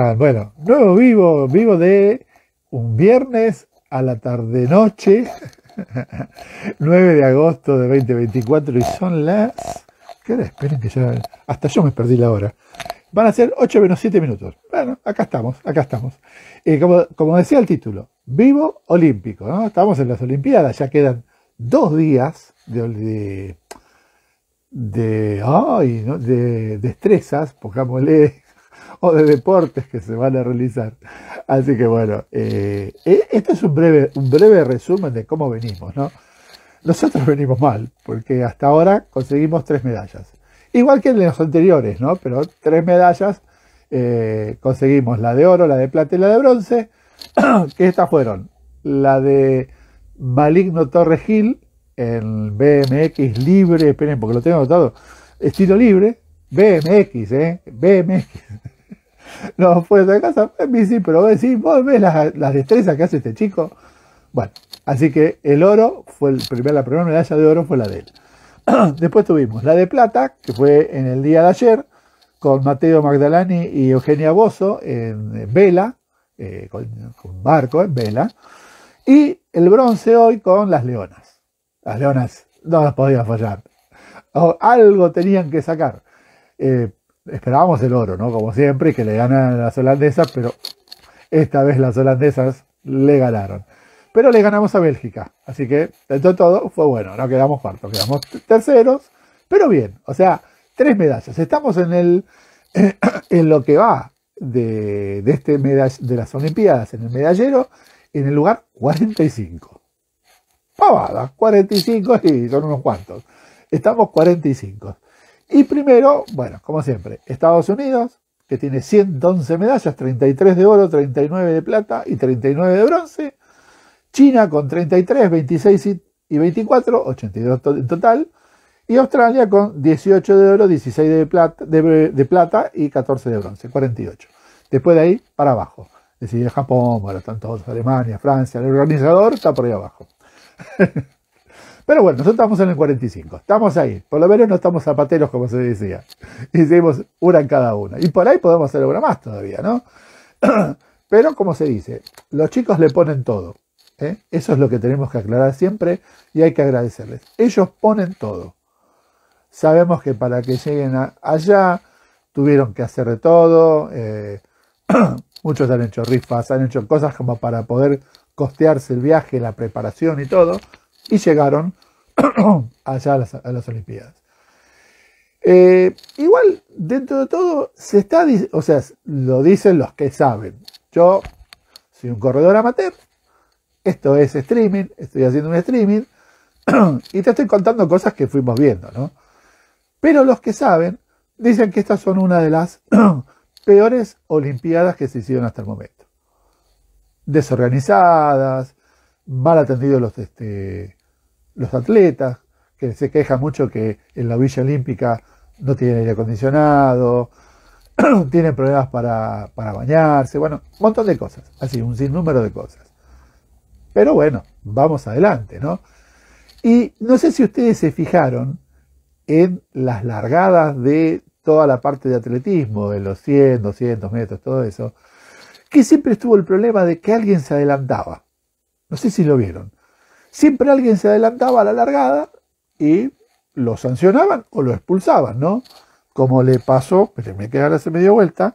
Ah, bueno, nuevo vivo, vivo de un viernes a la tarde-noche, 9 de agosto de 2024 y son las... ¿Qué Esperen que ya... Hasta yo me perdí la hora. Van a ser 8 menos 7 minutos. Bueno, acá estamos, acá estamos. Eh, como, decía el título, vivo olímpico, ¿no? Estamos en las Olimpiadas, ya quedan dos días de... de de, ay, ¿no? de destrezas, pongámosle o de deportes que se van a realizar. Así que bueno, eh, e-, este es un breve, un breve resumen de cómo venimos, ¿no? Nosotros venimos mal, porque hasta ahora conseguimos tres medallas. Igual que en los anteriores, ¿no? Pero tres medallas eh, conseguimos, la de oro, la de plata y la de bronce, que estas fueron la de Maligno Torre Gil en BMX libre, esperen porque lo tengo anotado, estilo libre, BMX, ¿eh? BMX. No, fue pues, de casa, sí, pero sí, vos ves las, destrezas que hace este chico. Bueno, así que el oro fue el la primera medalla de oro fue la de él. Después tuvimos la de plata, que fue en el día de ayer, con Mateo Magdalani y Eugenia Bozo en vela, eh, con, un barco en vela. Y el bronce hoy con las leonas. Las leonas no las podían fallar. algo tenían que sacar. Eh, esperábamos el oro, ¿no? Como siempre, que le ganan las holandesas, pero esta vez las holandesas le ganaron. Pero le ganamos a Bélgica, así que dentro de todo fue bueno, no quedamos cuartos, quedamos terceros, pero bien, o sea, tres medallas. Estamos en el en lo que va de, este de las Olimpiadas, en el medallero, en el lugar 45. ¡Pavada! 45 y son unos cuantos. Estamos 45. Y primero, bueno, como siempre, Estados Unidos, que tiene 111 medallas, 33 de oro, 39 de plata y 39 de bronce. China con 33, 26 y 24, 82 en total. Y Australia con 18 de oro, 16 de plata, y 14 de bronce, 48. Después de ahí, para abajo. Es decir, Japón, bueno, están todos, Alemania, Francia, el organizador está por ahí abajo. Pero bueno, nosotros estamos en el 45, estamos ahí. Por lo menos no estamos zapateros, como se decía. Hicimos una en cada una. Y por ahí podemos hacer una más todavía, ¿no? Pero como se dice, los chicos le ponen todo. ¿eh? Eso es lo que tenemos que aclarar siempre y hay que agradecerles. Ellos ponen todo. Sabemos que para que lleguen allá tuvieron que hacer de todo. Eh, muchos han hecho rifas, han hecho cosas como para poder costearse el viaje, la preparación y todo y llegaron allá a las, Olimpiadas. Eh, igual, dentro de todo, se está, o sea, lo dicen los que saben. Yo soy un corredor amateur, esto es streaming, estoy haciendo un streaming, y te estoy contando cosas que fuimos viendo, ¿no? Pero los que saben dicen que estas son una de las peores Olimpiadas que se hicieron hasta el momento. Desorganizadas, mal atendidos los, este, los atletas, que se quejan mucho que en la Villa Olímpica no tienen aire acondicionado, tienen problemas para, para bañarse, bueno, un montón de cosas, así, un sinnúmero de cosas. Pero bueno, vamos adelante, ¿no? Y no sé si ustedes se fijaron en las largadas de toda la parte de atletismo, de los 100, 200 metros, todo eso, que siempre estuvo el problema de que alguien se adelantaba. No sé si lo vieron siempre alguien se adelantaba a la largada y lo sancionaban o lo expulsaban, ¿no? Como le pasó, me quedé ahora hace media vuelta,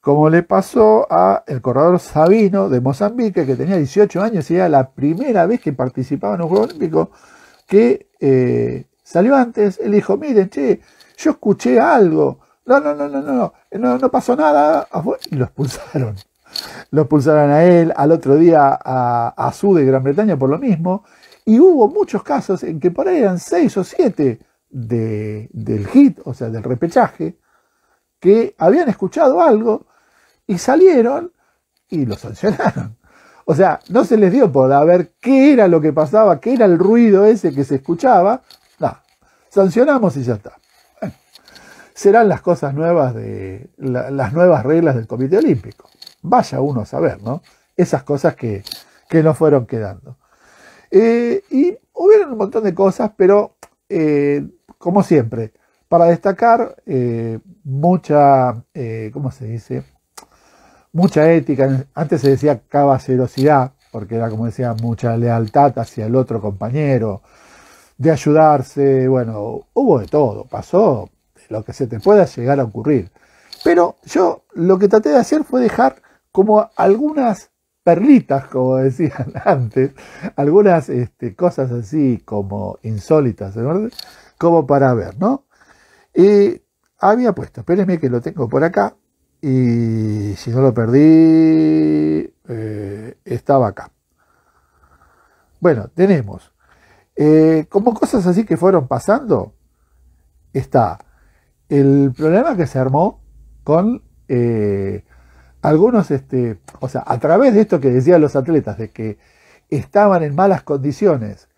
como le pasó a el corredor Sabino de Mozambique, que tenía 18 años y era la primera vez que participaba en un Juego Olímpico, que eh, salió antes, él dijo, miren, che, yo escuché algo, no, no, no, no, no, no, no pasó nada, y lo expulsaron. Lo expulsaron a él, al otro día a, Su de Gran Bretaña por lo mismo. Y hubo muchos casos en que por ahí eran seis o siete del hit, o sea, del repechaje, que habían escuchado algo y salieron y lo sancionaron. O sea, no se les dio por ver qué era lo que pasaba, qué era el ruido ese que se escuchaba. No, sancionamos y ya está. Bueno, serán las cosas nuevas de las nuevas reglas del Comité Olímpico vaya uno a saber, ¿no? Esas cosas que, que no fueron quedando. Eh, y hubieron un montón de cosas, pero eh, como siempre, para destacar, eh, mucha, ¿cómo se dice? Mucha ética, antes se decía cabacerosidad, porque era como decía, mucha lealtad hacia el otro compañero, de ayudarse, bueno, hubo de todo, pasó lo que se te pueda llegar a ocurrir. Pero yo lo que traté de hacer fue dejar como algunas perlitas, como decían antes, algunas este, cosas así como insólitas, como para ver, ¿no? Y había puesto, espérenme que lo tengo por acá, y si no lo perdí, eh, estaba acá. Bueno, tenemos, eh, como cosas así que fueron pasando, está el problema que se armó con... Eh, algunos, este, o sea, a través de esto que decían los atletas, de que estaban en malas condiciones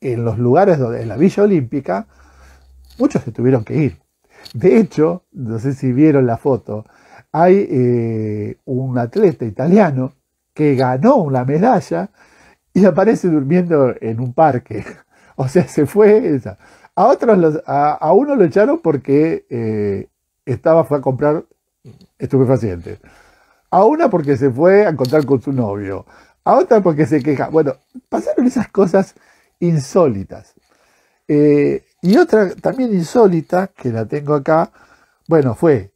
en los lugares donde, en la Villa Olímpica, muchos se tuvieron que ir. De hecho, no sé si vieron la foto, hay eh, un atleta italiano que ganó una medalla y aparece durmiendo en un parque. O sea, se fue. A otros a, a, uno lo echaron porque eh, estaba, fue a comprar estupefacientes. A una porque se fue a encontrar con su novio, a otra porque se queja. Bueno, pasaron esas cosas insólitas. Eh, y otra también insólita, que la tengo acá, bueno, fue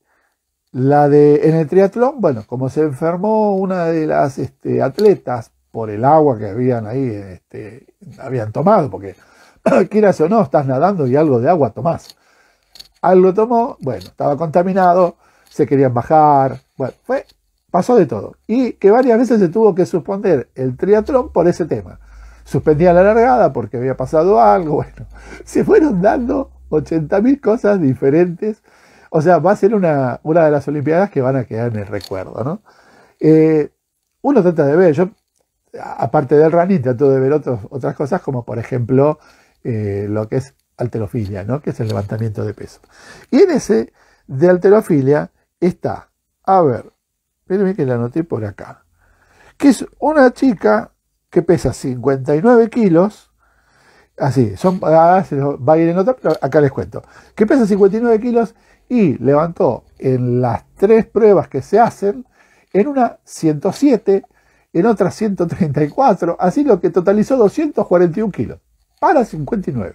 la de en el triatlón, bueno, como se enfermó una de las este, atletas por el agua que habían ahí, este, habían tomado, porque quieras o no, estás nadando y algo de agua tomás. Algo tomó, bueno, estaba contaminado, se querían bajar, bueno, fue Pasó de todo. Y que varias veces se tuvo que suspender el triatlón por ese tema. Suspendía la largada porque había pasado algo. Bueno, se fueron dando 80.000 cosas diferentes. O sea, va a ser una, una, de las Olimpiadas que van a quedar en el recuerdo, ¿no? Eh, uno trata de ver, yo, aparte del running, trato de ver otras cosas, como por ejemplo eh, lo que es alterofilia, ¿no? Que es el levantamiento de peso. Y en ese de alterofilia está, a ver, Espérenme que la anoté por acá. Que es una chica que pesa 59 kilos. Así, son, va a ir en otra, pero acá les cuento. Que pesa 59 kilos y levantó en las tres pruebas que se hacen, en una 107, en otra 134, así lo que totalizó 241 kilos, para 59.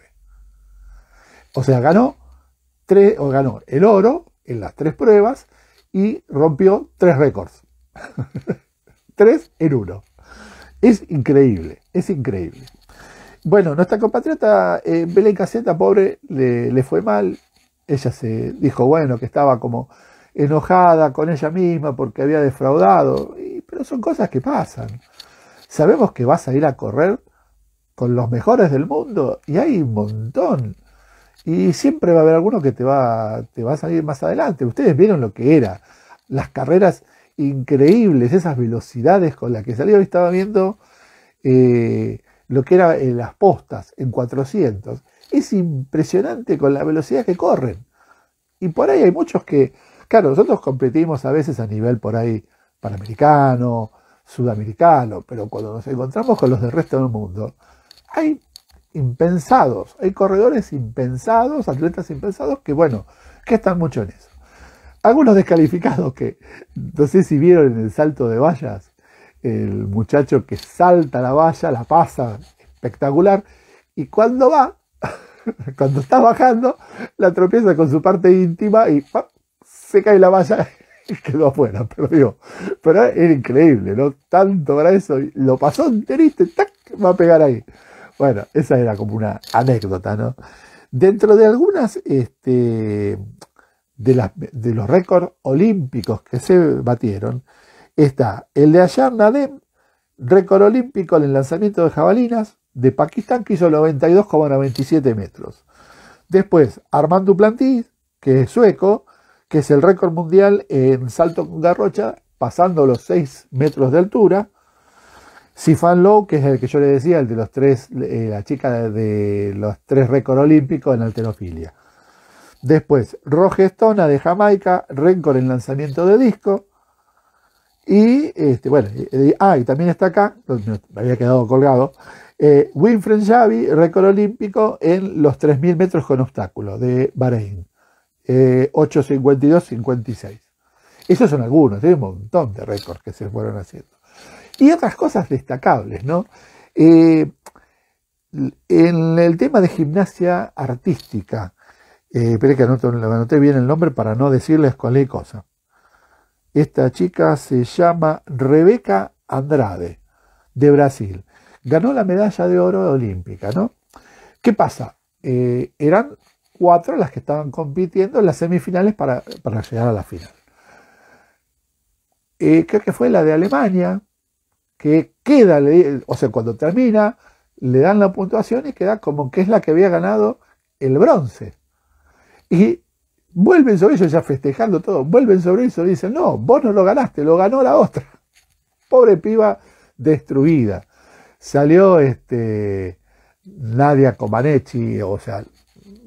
O sea, ganó, tres, o ganó el oro en las tres pruebas y rompió tres récords. tres en uno. Es increíble, es increíble. Bueno, nuestra compatriota eh, Belén Caseta, pobre, le, le fue mal. Ella se dijo, bueno, que estaba como enojada con ella misma porque había defraudado. pero son cosas que pasan. Sabemos que vas a ir a correr con los mejores del mundo y hay un montón y siempre va a haber alguno que te va, te va a salir más adelante. Ustedes vieron lo que era. Las carreras increíbles, esas velocidades con las que salió. Hoy estaba viendo eh, lo que era en eh, las postas, en 400. Es impresionante con la velocidad que corren. Y por ahí hay muchos que, claro, nosotros competimos a veces a nivel por ahí panamericano, sudamericano, pero cuando nos encontramos con los del resto del mundo, hay impensados. Hay corredores impensados, atletas impensados, que bueno, que están mucho en eso. Algunos descalificados que, no sé si vieron en el salto de vallas, el muchacho que salta la valla, la pasa espectacular, y cuando va, cuando está bajando, la tropieza con su parte íntima y se cae la valla y quedó afuera. Pero pero era increíble, ¿no? Tanto para eso, lo pasó enterito va a pegar ahí. Bueno, esa era como una anécdota, ¿no? Dentro de algunas este, de, los récords olímpicos que se batieron, está el de Ayar Nadem, récord olímpico en el lanzamiento de jabalinas de Pakistán, que hizo 92,97 metros. Después, Armand Duplantis, que es sueco, que es el récord mundial en salto con garrocha, pasando los 6 metros de altura. Sifan que es el que yo le decía, el de los tres, eh, la chica de los tres récords olímpicos en alterofilia. Después, Roge Stona, de Jamaica, récord en lanzamiento de disco. Y, este, bueno, ah, también está acá, me había quedado colgado, eh, Winfred Xavi, récord olímpico en los 3.000 metros con obstáculos de Bahrein, eh, 8.52-56. Esos son algunos, hay un montón de récords que se fueron haciendo. Y otras cosas destacables, ¿no? Eh, en el tema de gimnasia artística, eh, que anoté bien el nombre para no decirles cualquier cosa. Esta chica se llama Rebeca Andrade, de Brasil. Ganó la medalla de oro olímpica, ¿no? ¿Qué pasa? Eh, eran cuatro las que estaban compitiendo en las semifinales para, llegar a la final. Eh, creo que fue la de Alemania, que queda, o sea, cuando termina, le dan la puntuación y queda como que es la que había ganado el bronce. Y vuelven sobre eso, ya festejando todo, vuelven sobre eso y dicen, no, vos no lo ganaste, lo ganó la otra. Pobre piba destruida. Salió este Nadia Comaneci, o sea,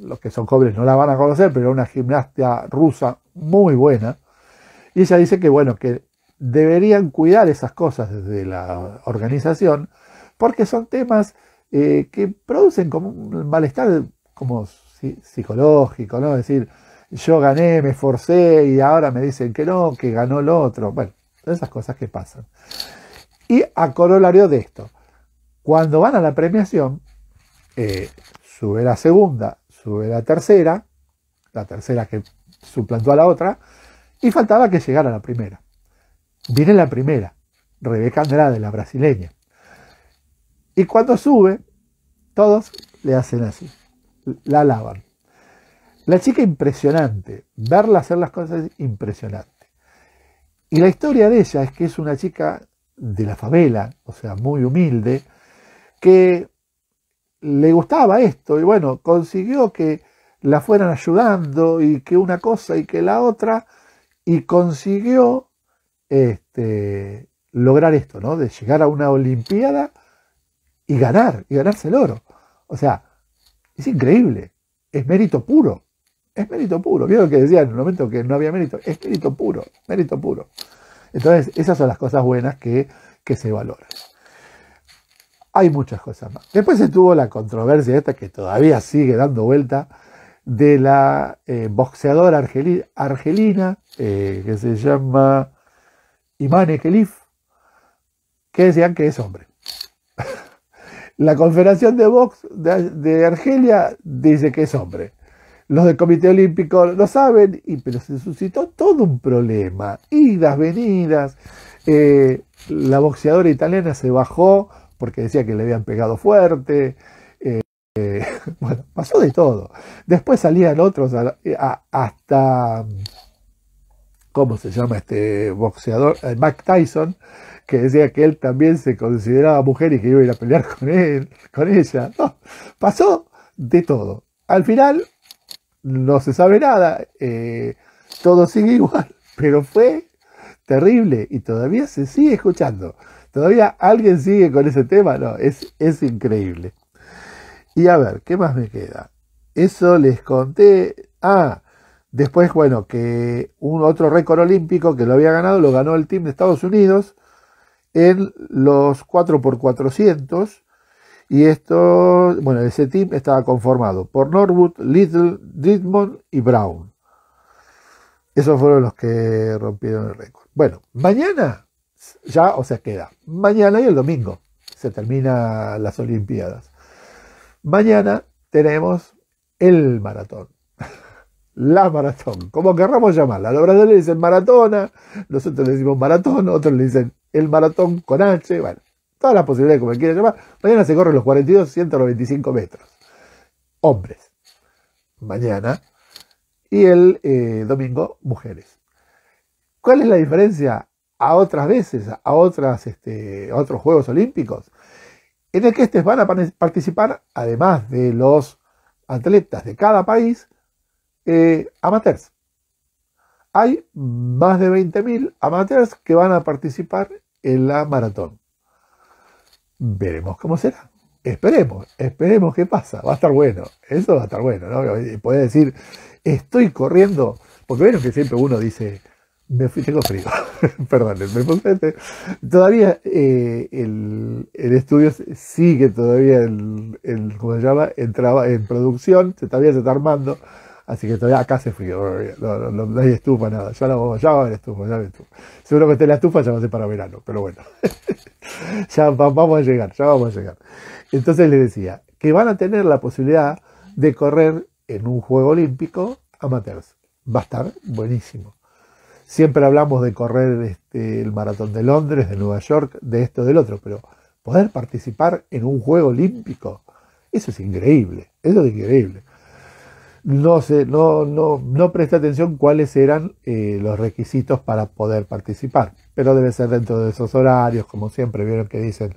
los que son cobres no la van a conocer, pero era una gimnasta rusa muy buena. Y ella dice que, bueno, que deberían cuidar esas cosas desde la organización, porque son temas eh, que producen como un malestar como psicológico, ¿no? decir, yo gané, me esforcé y ahora me dicen que no, que ganó el otro. Bueno, esas cosas que pasan. Y a corolario de esto, cuando van a la premiación, eh, sube la segunda, sube la tercera, la tercera que suplantó a la otra, y faltaba que llegara la primera. Viene la primera, Rebeca Andrade, la brasileña. Y cuando sube, todos le hacen así, la alaban. La chica impresionante, verla hacer las cosas es impresionante. Y la historia de ella es que es una chica de la favela, o sea, muy humilde, que le gustaba esto y bueno, consiguió que la fueran ayudando y que una cosa y que la otra, y consiguió este, lograr esto, ¿no? De llegar a una Olimpiada y ganar, y ganarse el oro. O sea, es increíble, es mérito puro, es mérito puro. Vieron que decía en un momento que no había mérito, es mérito puro, mérito puro. Entonces, esas son las cosas buenas que, se valoran. Hay muchas cosas más. Después se tuvo la controversia esta que todavía sigue dando vuelta de la eh, boxeadora argelina, eh, que se llama Imane Kelif, que decían que es hombre. La Confederación de Box de, Argelia dice que es hombre. Los del Comité Olímpico lo saben, y, pero se suscitó todo un problema. Idas, venidas. Eh, la boxeadora italiana se bajó porque decía que le habían pegado fuerte. Eh, eh, bueno, pasó de todo. Después salían otros hasta ¿cómo se llama este boxeador? Eh, Mike Tyson, que decía que él también se consideraba mujer y que iba a ir a pelear con él, con ella. No, pasó de todo. Al final no se sabe nada, eh, todo sigue igual, pero fue terrible y todavía se sigue escuchando. Todavía alguien sigue con ese tema, no, es, es increíble. Y a ver, ¿qué más me queda? Eso les conté. Ah, Después, bueno, que un otro récord olímpico que lo había ganado, lo ganó el team de Estados Unidos en los 4x400. Y esto, bueno, ese team estaba conformado por Norwood, Little, Didmond y Brown. Esos fueron los que rompieron el récord. Bueno, mañana ya, o se queda. Mañana y el domingo se terminan las Olimpiadas. Mañana tenemos el maratón la maratón, como querramos llamarla. Los brasileños le dicen maratona, nosotros le decimos maratón, otros le dicen el maratón con H, bueno, todas las posibilidades como quieran llamar. Mañana se corren los 42, 195 metros. Hombres. Mañana. Y el eh, domingo, mujeres. ¿Cuál es la diferencia a otras veces, a, otras, este, a otros Juegos Olímpicos? En el que estos van a participar, además de los atletas de cada país, eh, amateurs. Hay más de 20.000 amateurs que van a participar en la maratón. Veremos cómo será. Esperemos, esperemos qué pasa. Va a estar bueno. Eso va a estar bueno, ¿no? Puede decir, estoy corriendo. Porque vieron que siempre uno dice, me fui, tengo frío. Perdón, me puse. Este. Todavía eh, el, el, estudio sigue todavía el, se llama? En, en producción, todavía se está armando. Así que todavía acá hace frío, no, hay estufa, nada. Ya, no, ya va a estufa, ya ves tú. Seguro que esté la estufa ya va a ser para verano, pero bueno. ya vamos a llegar, ya vamos a llegar. Entonces le decía que van a tener la posibilidad de correr en un juego olímpico amateurs. Va a estar buenísimo. Siempre hablamos de correr este, el maratón de Londres, de Nueva York, de esto, del otro, pero poder participar en un juego olímpico, eso es increíble, eso es increíble no, sé, no, no, no presta atención cuáles eran eh, los requisitos para poder participar, pero debe ser dentro de esos horarios, como siempre vieron que dicen,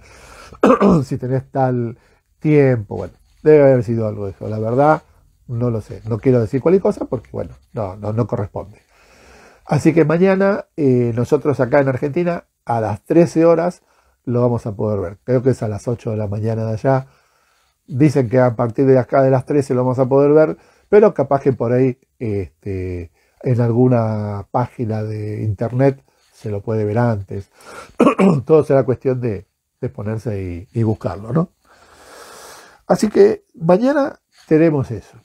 si tenés tal tiempo, bueno, debe haber sido algo de eso, la verdad, no lo sé, no quiero decir cualquier cosa porque, bueno, no, no, corresponde. Así que mañana eh, nosotros acá en Argentina a las 13 horas lo vamos a poder ver. Creo que es a las 8 de la mañana de allá. Dicen que a partir de acá de las 13 lo vamos a poder ver pero capaz que por ahí este, en alguna página de internet se lo puede ver antes. Todo será cuestión de, de ponerse y, buscarlo, ¿no? Así que mañana tenemos eso.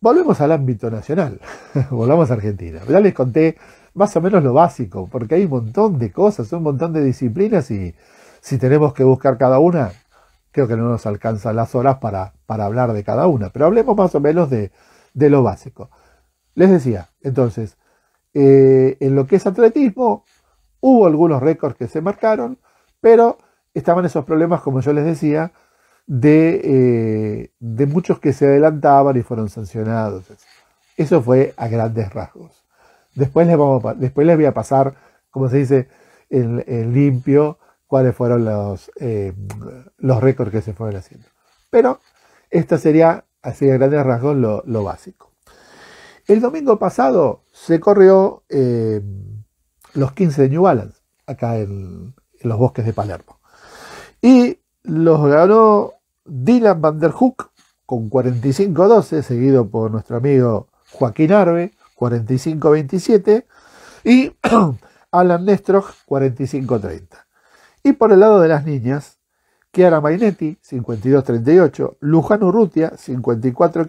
Volvemos al ámbito nacional, volvamos a Argentina. Ya les conté más o menos lo básico, porque hay un montón de cosas, un montón de disciplinas y si tenemos que buscar cada una, creo que no nos alcanzan las horas para, hablar de cada una, pero hablemos más o menos de, lo básico. Les decía, entonces, eh, en lo que es atletismo, hubo algunos récords que se marcaron, pero estaban esos problemas, como yo les decía, de, eh, muchos que se adelantaban y fueron sancionados. Eso fue a grandes rasgos. Después les, vamos después les voy a pasar, como se dice, el en limpio, cuáles fueron los, eh, los récords que se fueron haciendo. Pero esta sería, así a grandes rasgos, lo, básico. El domingo pasado se corrió eh, los 15 de New Balance, acá en, los bosques de Palermo. Y los ganó Dylan Van der Hoek con 45-12, seguido por nuestro amigo Joaquín Arbe, 45-27, y Alan Nestroch, 45-30. Y por el lado de las niñas, Chiara Mainetti, 52.38, 38 Luján Urrutia, 54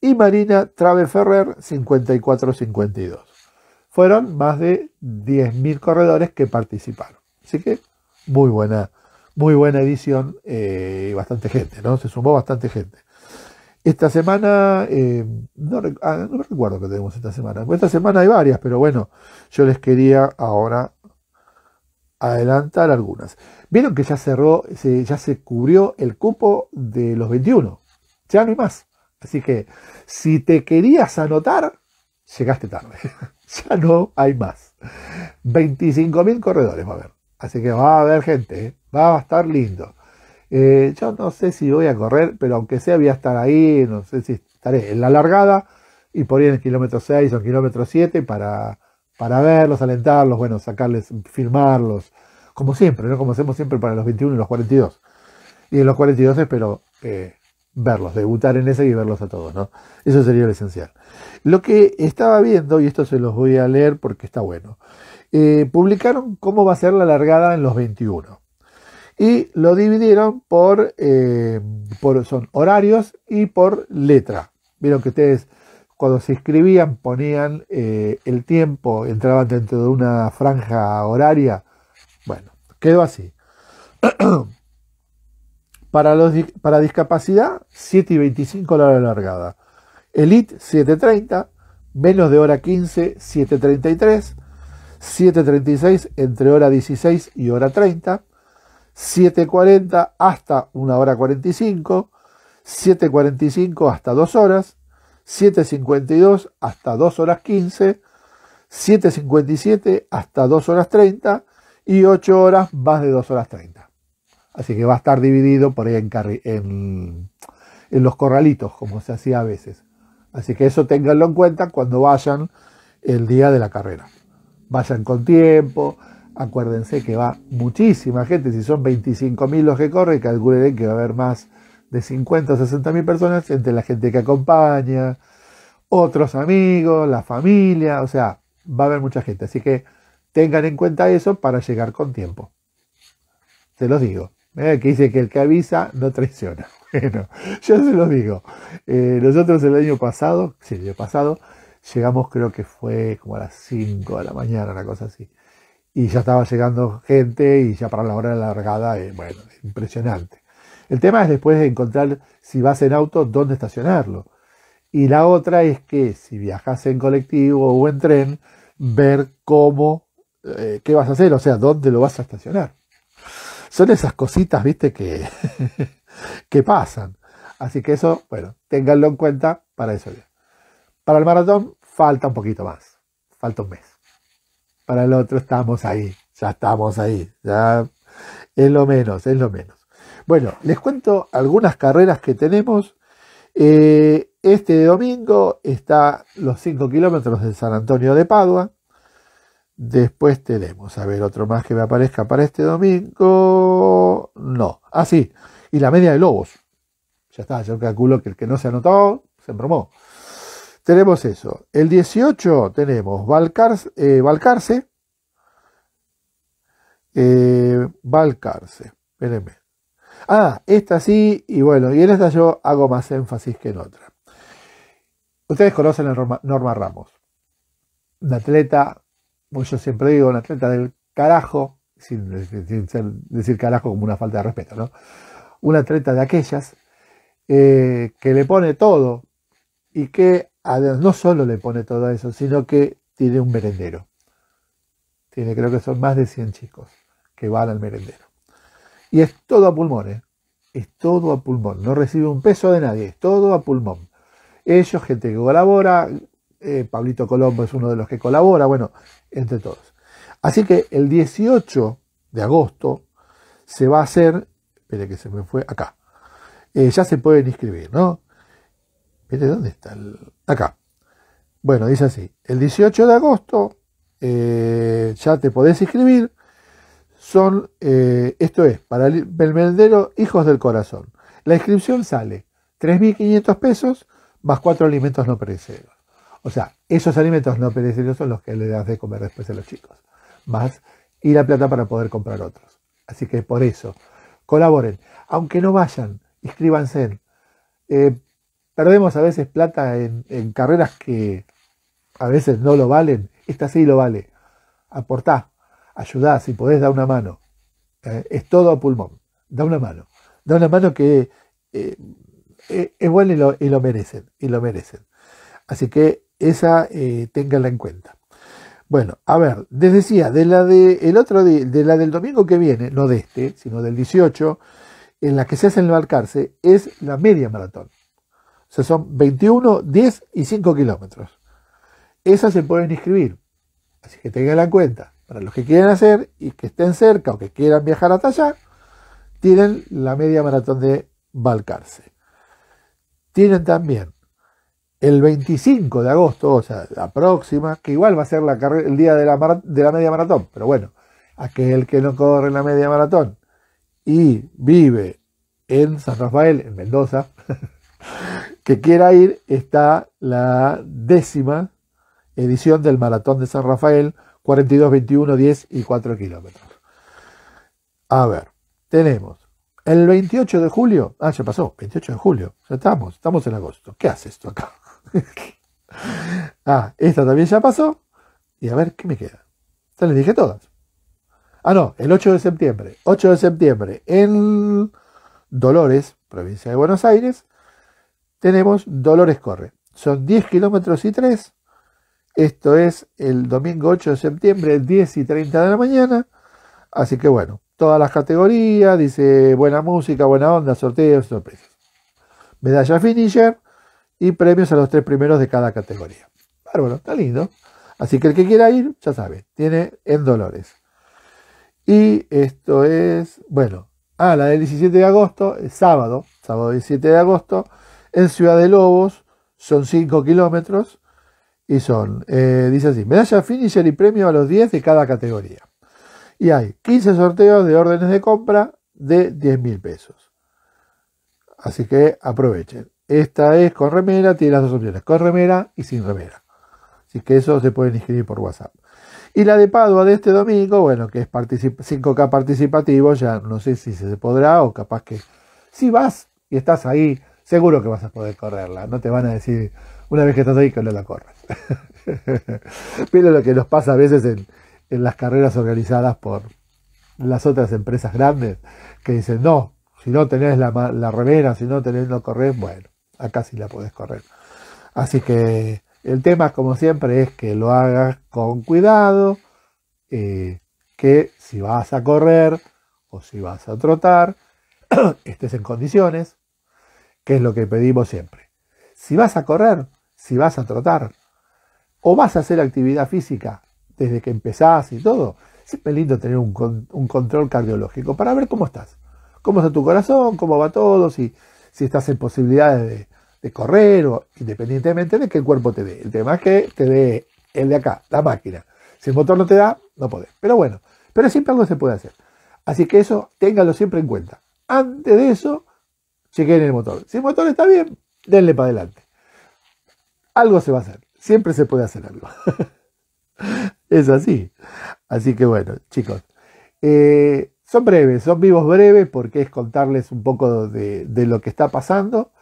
y Marina Trave Ferrer, 54.52. Fueron más de 10.000 corredores que participaron. Así que muy buena, muy buena edición eh, y bastante gente, ¿no? Se sumó bastante gente. Esta semana, eh, no, ah, no, recuerdo que tenemos esta semana. Esta semana hay varias, pero bueno, yo les quería ahora adelantar algunas. Vieron que ya cerró, se, ya se cubrió el cupo de los 21. Ya no hay más. Así que si te querías anotar, llegaste tarde. ya no hay más. 25.000 corredores va a haber. Así que va a haber gente. ¿eh? Va a estar lindo. Eh, yo no sé si voy a correr, pero aunque sea voy a estar ahí. No sé si estaré en la largada y por ahí en el kilómetro 6 o kilómetro 7 para para verlos, alentarlos, bueno, sacarles, firmarlos, como siempre, ¿no? Como hacemos siempre para los 21 y los 42. Y en los 42 espero eh, verlos, debutar en ese y verlos a todos, ¿no? Eso sería lo esencial. Lo que estaba viendo, y esto se los voy a leer porque está bueno, eh, publicaron cómo va a ser la largada en los 21. Y lo dividieron por, eh, por son horarios y por letra. Vieron que ustedes cuando se inscribían ponían eh, el tiempo, entraban dentro de una franja horaria. Bueno, quedó así. para, los, para discapacidad, 7 y 25 la hora alargada. Elite, 7.30. Menos de hora 15, 7.33. 7.36 entre hora 16 y hora 30. 7.40 hasta 1 hora 45. 7.45 hasta 2 horas. 7.52 hasta 2 horas 15, 7.57 hasta 2 horas 30 y 8 horas más de 2 horas 30. Así que va a estar dividido por ahí en, en los corralitos, como se hacía a veces. Así que eso ténganlo en cuenta cuando vayan el día de la carrera. Vayan con tiempo, acuérdense que va muchísima gente, si son 25.000 los que corren, calculen que va a haber más de 50 o 60 mil personas entre la gente que acompaña, otros amigos, la familia, o sea, va a haber mucha gente. Así que tengan en cuenta eso para llegar con tiempo. Se los digo. ¿eh? que dice que el que avisa no traiciona. Bueno, yo se los digo. Eh, nosotros el año pasado, sí, el año pasado, llegamos creo que fue como a las 5 de la mañana, una cosa así. Y ya estaba llegando gente y ya para la hora de la largada, eh, bueno, impresionante. El tema es después de encontrar, si vas en auto, dónde estacionarlo. Y la otra es que si viajas en colectivo o en tren, ver cómo, eh, qué vas a hacer, o sea, dónde lo vas a estacionar. Son esas cositas, viste, que, que pasan. Así que eso, bueno, ténganlo en cuenta para eso. Para el maratón falta un poquito más, falta un mes. Para el otro estamos ahí, ya estamos ahí, ya es lo menos, es lo menos. Bueno, les cuento algunas carreras que tenemos. Eh, este domingo está los 5 kilómetros de San Antonio de Padua. Después tenemos, a ver, otro más que me aparezca para este domingo. No, ah, sí, y la media de Lobos. Ya está, yo calculo que el que no se ha anotó se embromó. Tenemos eso. El 18 tenemos Valcarce, eh, eh, Valcarce, espérenme ah, esta sí, y bueno, y en esta yo hago más énfasis que en otra. Ustedes conocen a Norma Ramos, una atleta, como yo siempre digo, una atleta del carajo, sin, decir carajo como una falta de respeto, ¿no? Una atleta de aquellas eh, que le pone todo y que además, no solo le pone todo eso, sino que tiene un merendero. Tiene, creo que son más de 100 chicos que van al merendero. Y es todo a pulmón, es todo a pulmón, no recibe un peso de nadie, es todo a pulmón. Ellos, gente que colabora, eh, Pablito Colombo es uno de los que colabora, bueno, entre todos. Así que el 18 de agosto se va a hacer, espere que se me fue acá, eh, ya se pueden inscribir, ¿no? Mire, ¿dónde está? acá. Bueno, dice así, el 18 de agosto eh, ya te podés inscribir son, eh, esto es, para el vendero hijos del corazón. La inscripción sale 3.500 pesos más cuatro alimentos no perecederos. O sea, esos alimentos no perecederos son los que le das de comer después a los chicos. Más y la plata para poder comprar otros. Así que por eso, colaboren. Aunque no vayan, inscríbanse. Eh, perdemos a veces plata en, en, carreras que a veces no lo valen. Esta sí lo vale. Aportá, ayudá, si podés, da una mano. Eh, es todo a pulmón, da una mano. Da una mano que eh, eh, es bueno y lo, merecen, y lo merecen. Así que esa eh, en cuenta. Bueno, a ver, les decía, de la de el otro día, de la del domingo que viene, no de este, sino del 18, en la que se hace embarcarse, es la media maratón. O sea, son 21, 10 y 5 kilómetros. Esas se pueden inscribir. Así que tenganla en cuenta para los que quieren hacer y que estén cerca o que quieran viajar hasta allá, tienen la media maratón de Balcarce. Tienen también el 25 de agosto, o sea, la próxima, que igual va a ser el día de la media maratón, pero bueno, aquel que no corre la media maratón y vive en San Rafael, en Mendoza, que quiera ir, está la décima edición del Maratón de San Rafael, 42, 21, 10 y 4 kilómetros. A ver, tenemos el 28 de julio. Ah, ya pasó, 28 de julio. Ya estamos, estamos en agosto. ¿Qué hace esto acá? ah, esta también ya pasó. Y a ver, ¿qué me queda? Ya les dije todas. Ah, no, el 8 de septiembre. 8 de septiembre en Dolores, provincia de Buenos Aires, tenemos Dolores Corre. Son 10 kilómetros y 3 esto es el domingo 8 de septiembre, 10 y 30 de la mañana. Así que bueno, todas las categorías, dice buena música, buena onda, sorteos, sorpresas. Medalla finisher y premios a los tres primeros de cada categoría. bueno está lindo. Así que el que quiera ir, ya sabe, tiene en Dolores. Y esto es, bueno, ah, la del 17 de agosto, es sábado, sábado 17 de agosto, en Ciudad de Lobos, son 5 kilómetros y son, eh, dice así, medalla finisher y premio a los 10 de cada categoría. Y hay 15 sorteos de órdenes de compra de 10 mil pesos. Así que aprovechen. Esta es con remera, tiene las dos opciones, con remera y sin remera. Así que eso se pueden inscribir por WhatsApp. Y la de Padua de este domingo, bueno, que es 5K participativo, ya no sé si se podrá o capaz que si vas y estás ahí, seguro que vas a poder correrla. No te van a decir, una vez que estás ahí, que no la corres. Pero lo que nos pasa a veces en, las carreras organizadas por las otras empresas grandes, que dicen, no, si no tenés la, la si no tenés, no correr bueno, acá sí la podés correr. Así que el tema, como siempre, es que lo hagas con cuidado, eh, que si vas a correr o si vas a trotar, estés en condiciones, que es lo que pedimos siempre. Si vas a correr, si vas a tratar o vas a hacer actividad física desde que empezás y todo, siempre es lindo tener un, control cardiológico para ver cómo estás, cómo está tu corazón, cómo va todo, si, si estás en posibilidades de, correr o independientemente de que el cuerpo te dé. El tema es que te dé el de acá, la máquina. Si el motor no te da, no podés. Pero bueno, pero siempre algo se puede hacer. Así que eso téngalo siempre en cuenta. Antes de eso, chequen el motor. Si el motor está bien, denle para adelante algo se va a hacer. Siempre se puede hacer algo. es así. Así que bueno, chicos. Eh, son breves, son vivos breves porque es contarles un poco de, lo que está pasando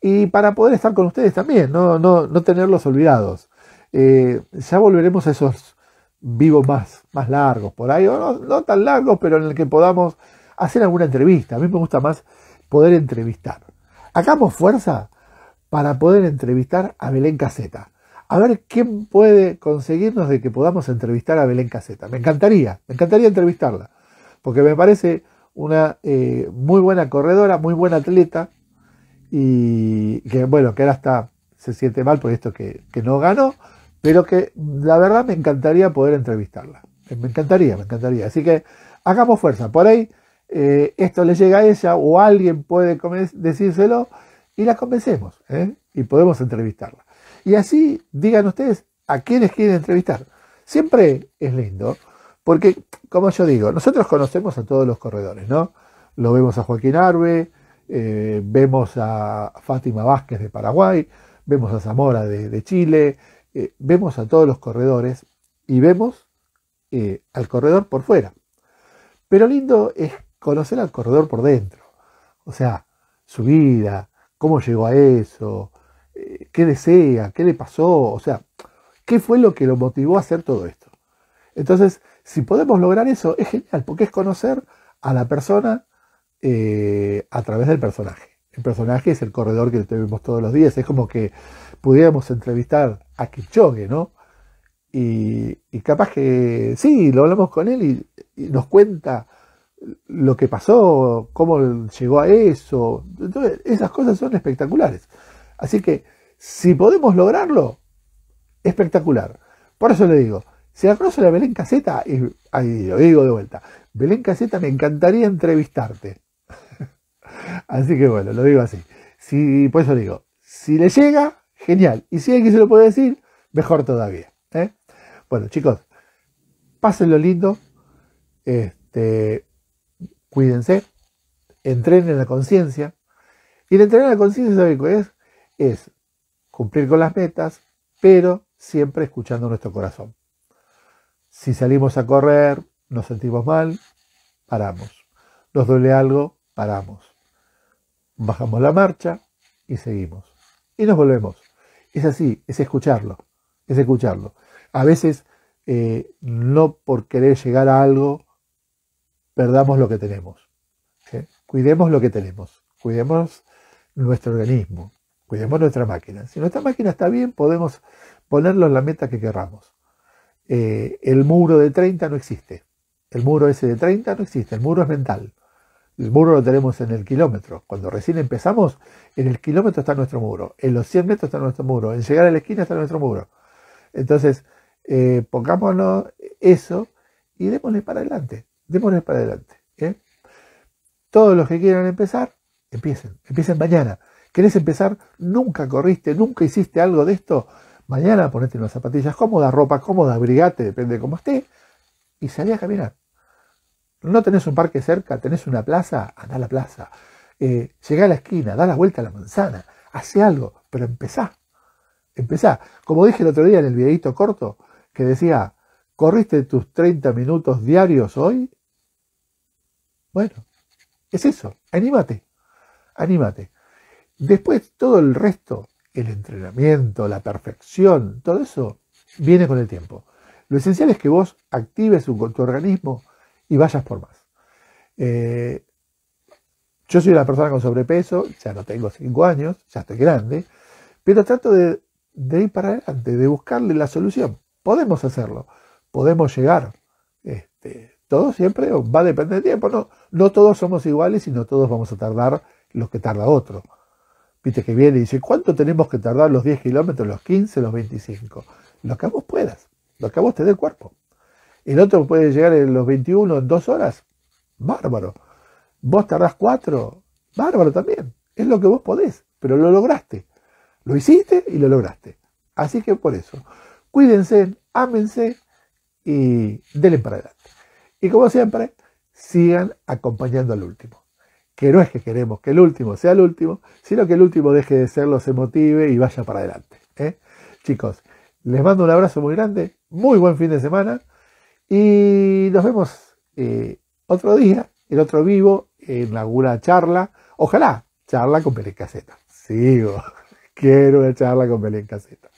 y para poder estar con ustedes también, no, tenerlos olvidados. Eh, ya volveremos a esos vivos más, más largos por ahí, no, no, tan largos, pero en el que podamos hacer alguna entrevista. A mí me gusta más poder entrevistar. Hagamos fuerza para poder entrevistar a Belén Caseta. A ver quién puede conseguirnos de que podamos entrevistar a Belén Caseta. Me encantaría, me encantaría entrevistarla, porque me parece una eh, muy buena corredora, muy buena atleta, y que bueno, que ahora está, se siente mal por esto que, no ganó, pero que la verdad me encantaría poder entrevistarla. Eh, me encantaría, me encantaría. Así que hagamos fuerza. Por ahí eh, esto le llega a ella o alguien puede decírselo y la convencemos ¿eh? y podemos entrevistarla. Y así digan ustedes a quiénes quieren entrevistar. Siempre es lindo, porque como yo digo, nosotros conocemos a todos los corredores, ¿no? Lo vemos a Joaquín Arbe, eh, vemos a Fátima Vázquez de Paraguay, vemos a Zamora de, Chile, eh, vemos a todos los corredores y vemos al corredor por fuera. Pero lindo es conocer al corredor por dentro, o sea, su vida, cómo llegó a eso, eh, qué desea, qué le pasó, o sea, qué fue lo que lo motivó a hacer todo esto. Entonces, si podemos lograr eso, es genial, porque es conocer a la persona eh, a través del personaje. El personaje es el corredor que tenemos todos los días, es como que pudiéramos entrevistar a Kichogue, ¿no? Y, capaz que sí, lo hablamos con él y nos cuenta lo que pasó, cómo llegó a eso. esas cosas son espectaculares. Así que si podemos lograrlo, espectacular. Por eso le digo, si conoce la Belén Caseta, y ahí lo digo de vuelta, Belén Caseta me encantaría entrevistarte. así que bueno, lo digo así. Si, por eso digo, si le llega, genial. Y si alguien se lo puede decir, mejor todavía. ¿eh? Bueno, chicos, pásenlo lindo. Este, cuídense, entrenen la conciencia. Y el entrenar la conciencia, ¿saben qué es? Es cumplir con las metas, pero siempre escuchando nuestro corazón. Si salimos a correr, nos sentimos mal, paramos. Nos duele algo, paramos. Bajamos la marcha y seguimos. Y nos volvemos. Es así, es escucharlo, es escucharlo. A veces, eh, no por querer llegar a algo, perdamos lo que tenemos. Cuidemos lo que tenemos, cuidemos nuestro organismo, cuidemos nuestra máquina. Si nuestra máquina está bien, podemos ponerlo en la meta que queramos. Eh, el muro de 30 no existe. El muro ese de 30 no existe, el muro es mental. El muro lo tenemos en el kilómetro. Cuando recién empezamos, en el kilómetro está nuestro muro, en los 100 metros está nuestro muro, en llegar a la esquina está nuestro muro. Entonces, eh, pongámonos eso y démosle para adelante démosle para adelante. Todos los que quieran empezar, empiecen, empiecen mañana. ¿Querés empezar? Nunca corriste, nunca hiciste algo de esto. Mañana ponete unas zapatillas cómodas, ropa cómoda, abrigate, depende de cómo esté, y salí a caminar. No tenés un parque cerca, tenés una plaza, anda a la plaza. Eh, llega a la esquina, da la vuelta a la manzana, hace algo, pero empezá. Empezá. Como dije el otro día en el videito corto, que decía, corriste tus 30 minutos diarios hoy, bueno, es eso, anímate, anímate. Después todo el resto, el entrenamiento, la perfección, todo eso viene con el tiempo. Lo esencial es que vos actives un, tu organismo y vayas por más. Eh, yo soy una persona con sobrepeso, ya no tengo 5 años, ya estoy grande, pero trato de, ir para adelante, de buscarle la solución. Podemos hacerlo, podemos llegar. Este, todo siempre va a depender del tiempo. No, todos somos iguales y no todos vamos a tardar lo que tarda otro. Viste que viene y dice, ¿cuánto tenemos que tardar los 10 kilómetros, los 15, los 25? Lo que vos puedas, lo que vos te dé el cuerpo. El otro puede llegar en los 21, en dos horas. Bárbaro. Vos tardás cuatro. Bárbaro también. Es lo que vos podés, pero lo lograste. Lo hiciste y lo lograste. Así que por eso, cuídense, ámense y denle para adelante. Y como siempre, sigan acompañando al último. Que no es que queremos que el último sea el último, sino que el último deje de serlo, se motive y vaya para adelante. ¿eh? Chicos, les mando un abrazo muy grande, muy buen fin de semana y nos vemos eh, otro día, el otro vivo, en alguna charla. Ojalá, charla con Belén Caseta. Sigo, quiero una charla con Belén Caseta.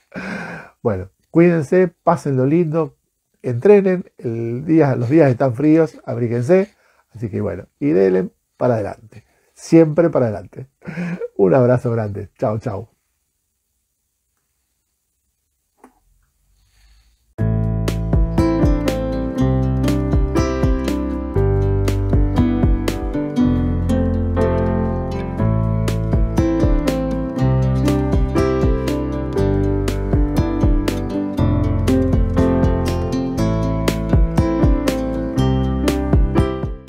Bueno, cuídense, pásenlo lindo, entrenen, el día, los días están fríos, abríquense, así que bueno, y denle para adelante, siempre para adelante. Un abrazo grande, chao, chao.